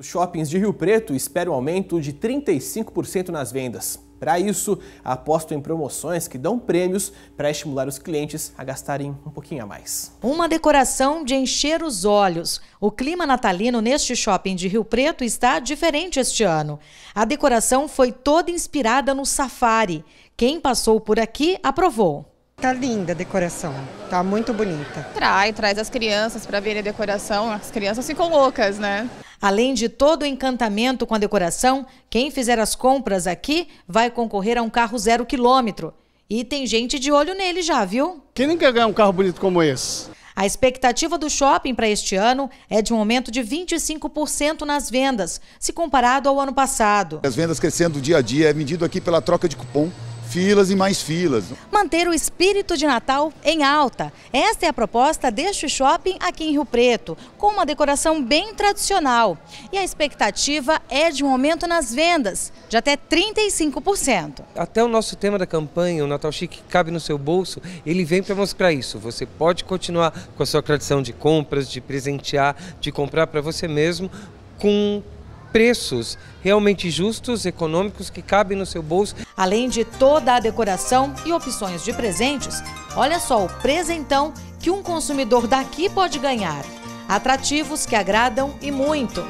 Os shoppings de Rio Preto esperam um aumento de 35% nas vendas. Para isso, apostam em promoções que dão prêmios para estimular os clientes a gastarem um pouquinho a mais. Uma decoração de encher os olhos. O clima natalino neste shopping de Rio Preto está diferente este ano. A decoração foi toda inspirada no safari. Quem passou por aqui aprovou. Tá linda a decoração, tá muito bonita. Trai, traz as crianças para verem a decoração, as crianças ficam loucas, né? Além de todo o encantamento com a decoração, quem fizer as compras aqui vai concorrer a um carro zero quilômetro. E tem gente de olho nele já, viu? Quem não quer ganhar um carro bonito como esse? A expectativa do shopping para este ano é de um aumento de 25% nas vendas, se comparado ao ano passado. As vendas crescendo dia a dia é medido aqui pela troca de cupom filas e mais filas. Manter o espírito de Natal em alta. Esta é a proposta deste shopping aqui em Rio Preto, com uma decoração bem tradicional. E a expectativa é de um aumento nas vendas, de até 35%. Até o nosso tema da campanha, o Natal Chique cabe no seu bolso, ele vem para mostrar isso. Você pode continuar com a sua tradição de compras, de presentear, de comprar para você mesmo, com preços realmente justos, econômicos, que cabem no seu bolso. Além de toda a decoração e opções de presentes, olha só o presentão que um consumidor daqui pode ganhar. Atrativos que agradam e muito.